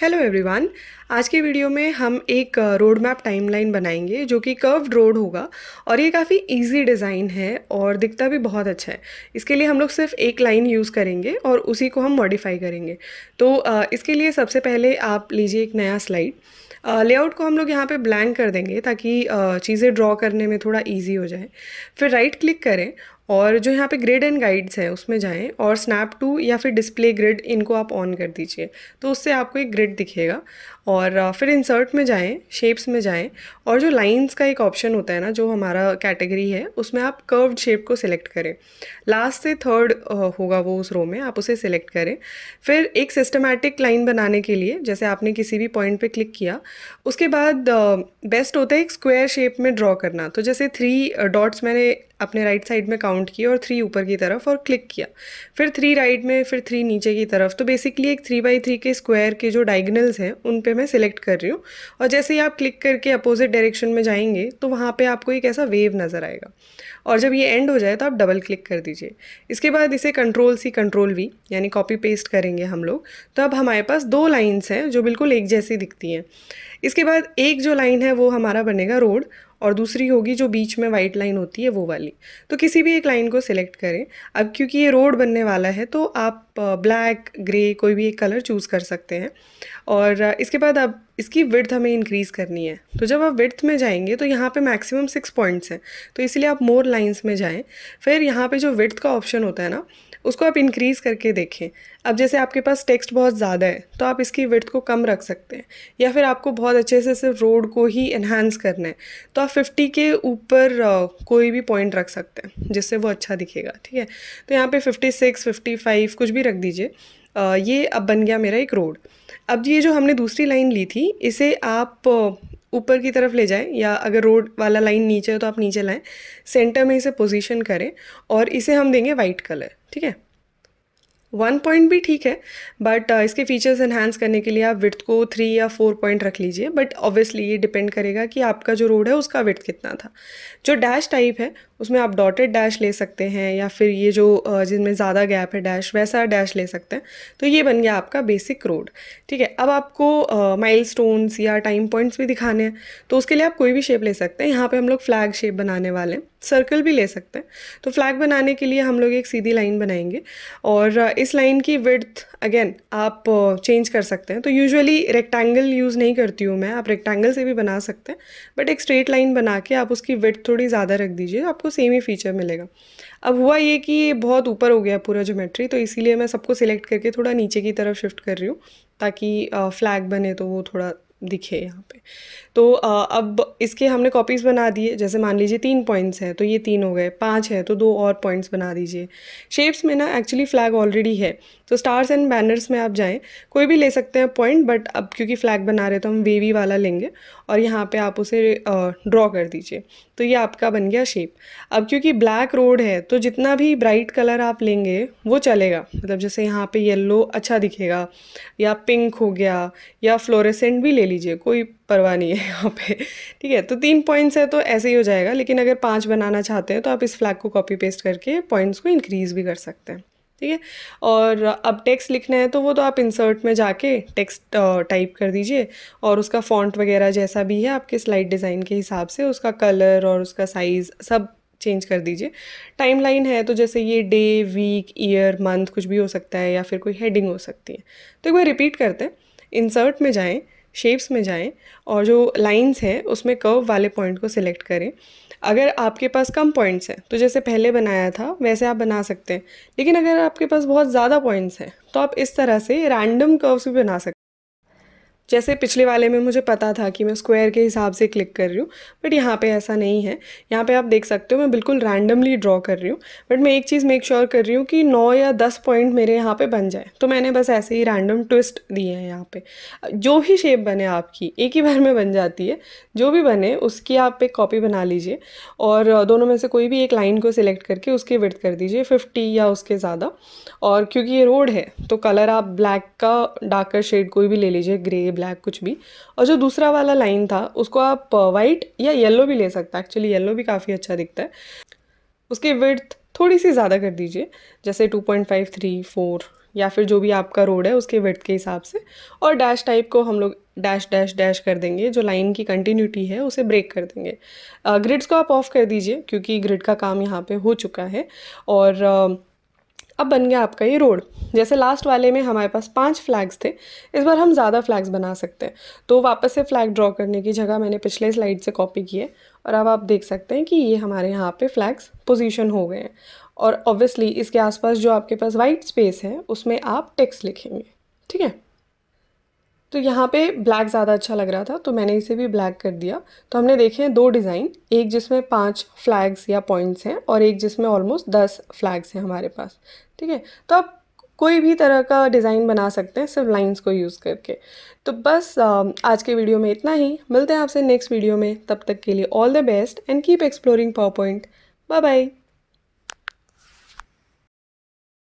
hello everyone आज के video में हम एक रोड मैप टाइमलाइन बनाएंगे जो कि कर्व्ड रोड होगा और ये काफ़ी इजी डिज़ाइन है और दिखता भी बहुत अच्छा है इसके लिए हम लोग सिर्फ एक लाइन यूज़ करेंगे और उसी को हम मॉडिफाई करेंगे तो uh, इसके लिए सबसे पहले आप लीजिए एक नया स्लाइड लेआउट uh, को हम लोग यहाँ पे ब्लैंक कर देंगे ताकि uh, चीज़ें ड्रॉ करने में थोड़ा इजी हो जाए फिर राइट क्लिक करें और जो यहाँ पे ग्रिड एंड गाइड्स हैं उसमें जाएं और स्नैप टू या फिर डिस्प्ले ग्रिड इनको आप ऑन कर दीजिए तो उससे आपको एक ग्रिड दिखेगा और फिर इंसर्ट में जाएं शेप्स में जाएं और जो लाइंस का एक ऑप्शन होता है ना जो हमारा कैटेगरी है उसमें आप कर्व्ड शेप को सिलेक्ट करें लास्ट से थर्ड होगा वो उस रो में आप उसे सिलेक्ट करें फिर एक सिस्टमेटिक लाइन बनाने के लिए जैसे आपने किसी भी पॉइंट पर क्लिक किया उसके बाद बेस्ट होता है एक स्क्वेयर शेप में ड्रॉ करना तो जैसे थ्री डॉट्स मैंने अपने राइट साइड में काउंट किया और थ्री ऊपर की तरफ और क्लिक किया फिर थ्री राइट में फिर थ्री नीचे की तरफ तो बेसिकली एक थ्री बाई थ्री के स्क्वायर के जो डाइगनल्स हैं उन पे मैं सिलेक्ट कर रही हूँ और जैसे ही आप क्लिक करके अपोजिट डायरेक्शन में जाएंगे तो वहाँ पर आपको एक ऐसा वेव नज़र आएगा और जब ये एंड हो जाए तो आप डबल क्लिक कर दीजिए इसके बाद इसे कंट्रोल सी कंट्रोल वी यानी कॉपी पेस्ट करेंगे हम लोग तो अब हमारे पास दो लाइन्स हैं जो बिल्कुल एक जैसी दिखती हैं इसके बाद एक जो लाइन है वो हमारा बनेगा रोड और दूसरी होगी जो बीच में वाइट लाइन होती है वो वाली तो किसी भी एक लाइन को सिलेक्ट करें अब क्योंकि ये रोड बनने वाला है तो आप ब्लैक ग्रे कोई भी एक कलर चूज़ कर सकते हैं और इसके बाद अब इसकी विर्थ हमें इंक्रीज़ करनी है तो जब आप विर्थ में जाएंगे तो यहाँ पे मैक्सिमम सिक्स पॉइंट्स हैं तो इसलिए आप मोर लाइंस में जाएं फिर यहाँ पे जो विर्थ का ऑप्शन होता है ना उसको आप इंक्रीज़ करके देखें अब जैसे आपके पास टेक्स्ट बहुत ज़्यादा है तो आप इसकी विर्थ को कम रख सकते हैं या फिर आपको बहुत अच्छे से सिर्फ रोड को ही इन्हांस करना है तो आप फिफ़्टी के ऊपर कोई भी पॉइंट रख सकते हैं जिससे वो अच्छा दिखेगा ठीक है तो यहाँ पर फिफ्टी सिक्स कुछ भी रख दीजिए ये अब बन गया मेरा एक रोड अब ये जो हमने दूसरी लाइन ली थी इसे आप ऊपर की तरफ ले जाएं या अगर रोड वाला लाइन नीचे है तो आप नीचे लाएं सेंटर में इसे पोजीशन करें और इसे हम देंगे वाइट कलर ठीक है वन पॉइंट भी ठीक है बट इसके फीचर्स इन्हांस करने के लिए आप विथ को थ्री या फोर पॉइंट रख लीजिए बट ऑब्वियसली ये डिपेंड करेगा कि आपका जो रोड है उसका विथ कितना था जो डैश टाइप है उसमें आप डॉटेड डैश ले सकते हैं या फिर ये जो जिनमें ज़्यादा गैप है डैश वैसा डैश ले सकते हैं तो ये बन गया आपका बेसिक रोड ठीक है अब आपको माइल uh, या टाइम पॉइंट्स भी दिखाने हैं तो उसके लिए आप कोई भी शेप ले सकते हैं यहाँ पे हम लोग फ्लैग शेप बनाने वाले हैं सर्कल भी ले सकते हैं तो फ्लैग बनाने के लिए हम लोग एक सीधी लाइन बनाएंगे और इस लाइन की विड्थ अगेन आप चेंज कर सकते हैं तो यूजुअली रेक्टेंगल यूज़ नहीं करती हूँ मैं आप रेक्टेंगल से भी बना सकते हैं बट एक स्ट्रेट लाइन बना के आप उसकी विड्थ थोड़ी ज़्यादा रख दीजिए आपको आपको सेम ही फीचर मिलेगा अब हुआ ये कि ये बहुत ऊपर हो गया पूरा ज्योमेट्री तो इसीलिए मैं सबको सिलेक्ट करके थोड़ा नीचे की तरफ शिफ्ट कर रही हूँ ताकि फ्लैग बने तो वो थोड़ा दिखे यहाँ पे तो अब इसके हमने कॉपीज़ बना दिए जैसे मान लीजिए तीन पॉइंट्स हैं तो ये तीन हो गए पाँच है तो दो और पॉइंट्स बना दीजिए शेप्स में ना एक्चुअली फ्लैग ऑलरेडी है तो स्टार्स एंड बैनर्स में आप जाएँ कोई भी ले सकते हैं पॉइंट बट अब क्योंकि फ्लैग बना रहे तो हम वेवी वाला लेंगे और यहाँ पर आप उसे ड्रॉ कर दीजिए तो ये आपका बन गया शेप अब क्योंकि ब्लैक रोड है तो जितना भी ब्राइट कलर आप लेंगे वो चलेगा मतलब जैसे यहाँ पर येल्लो अच्छा दिखेगा या पिंक हो गया या फ्लोरेसेंट भी ले लीजिए कोई परवाह नहीं है यहाँ पे ठीक है तो तीन पॉइंट्स है तो ऐसे ही हो जाएगा लेकिन अगर पांच बनाना चाहते हैं तो आप इस फ्लैग को कॉपी पेस्ट करके पॉइंट्स को इंक्रीज़ भी कर सकते हैं ठीक है और अब टेक्स्ट लिखना है तो वो तो आप इंसर्ट में जाके टेक्स्ट टाइप कर दीजिए और उसका फॉन्ट वगैरह जैसा भी है आपके स्लाइड डिज़ाइन के हिसाब से उसका कलर और उसका साइज़ सब चेंज कर दीजिए टाइम लाइन है तो जैसे ये डे वीक ईयर मंथ कुछ भी हो सकता है या फिर कोई हेडिंग हो सकती है तो एक बार रिपीट करते हैं इंसर्ट में जाएं शेप्स में जाएं और जो लाइंस है उसमें कर्व वाले पॉइंट को सिलेक्ट करें अगर आपके पास कम पॉइंट्स हैं तो जैसे पहले बनाया था वैसे आप बना सकते हैं लेकिन अगर आपके पास बहुत ज़्यादा पॉइंट्स हैं तो आप इस तरह से रैंडम कर्व्स भी बना सकते हैं जैसे पिछले वाले में मुझे पता था कि मैं स्क्वायर के हिसाब से क्लिक कर रही हूँ बट यहाँ पे ऐसा नहीं है यहाँ पे आप देख सकते हो मैं बिल्कुल रैंडमली ड्रॉ कर रही हूँ बट मैं एक चीज़ मेक श्योर कर रही हूँ कि नौ या दस पॉइंट मेरे यहाँ पे बन जाए तो मैंने बस ऐसे ही रैंडम ट्विस्ट दिए हैं यहाँ पर जो भी शेप बने आपकी एक ही बार में बन जाती है जो भी बने उसकी आप एक कॉपी बना लीजिए और दोनों में से कोई भी एक लाइन को सिलेक्ट करके उसकी विर्थ कर दीजिए फिफ्टी या उसके ज़्यादा और क्योंकि ये रोड है तो कलर आप ब्लैक का डार्कर शेड कोई भी ले लीजिए ग्रे ब्लैक कुछ भी और जो दूसरा वाला लाइन था उसको आप वाइट या येलो भी ले सकते हैं एक्चुअली येलो भी काफ़ी अच्छा दिखता है उसकी विर्थ थोड़ी सी ज़्यादा कर दीजिए जैसे two point five three four या फिर जो भी आपका रोड है उसके विर्थ के हिसाब से और डैश टाइप को हम लोग डैश डैश डैश कर देंगे जो लाइन की कंटिन्यूटी है उसे ब्रेक कर देंगे ग्रिड्स को आप ऑफ कर दीजिए क्योंकि ग्रिड का काम यहाँ पे हो चुका है और अब बन गया आपका ये रोड जैसे लास्ट वाले में हमारे पास पांच फ्लैग्स थे इस बार हम ज़्यादा फ्लैग्स बना सकते हैं तो वापस से फ्लैग ड्रॉ करने की जगह मैंने पिछले स्लाइड से कॉपी किए और अब आप देख सकते हैं कि ये हमारे यहाँ पे फ्लैग्स पोजीशन हो गए हैं और ऑब्वियसली इसके आसपास जो आपके पास वाइट स्पेस है उसमें आप टेक्स लिखेंगे ठीक है तो यहाँ पे ब्लैक ज़्यादा अच्छा लग रहा था तो मैंने इसे भी ब्लैक कर दिया तो हमने देखे हैं दो डिज़ाइन एक जिसमें पांच फ्लैग्स या पॉइंट्स हैं और एक जिसमें ऑलमोस्ट दस फ्लैग्स हैं हमारे पास ठीक है तो आप कोई भी तरह का डिज़ाइन बना सकते हैं सिर्फ लाइंस को यूज़ करके तो बस आज के वीडियो में इतना ही मिलते हैं आपसे नेक्स्ट वीडियो में तब तक के लिए all the best and keep exploring PowerPoint bye bye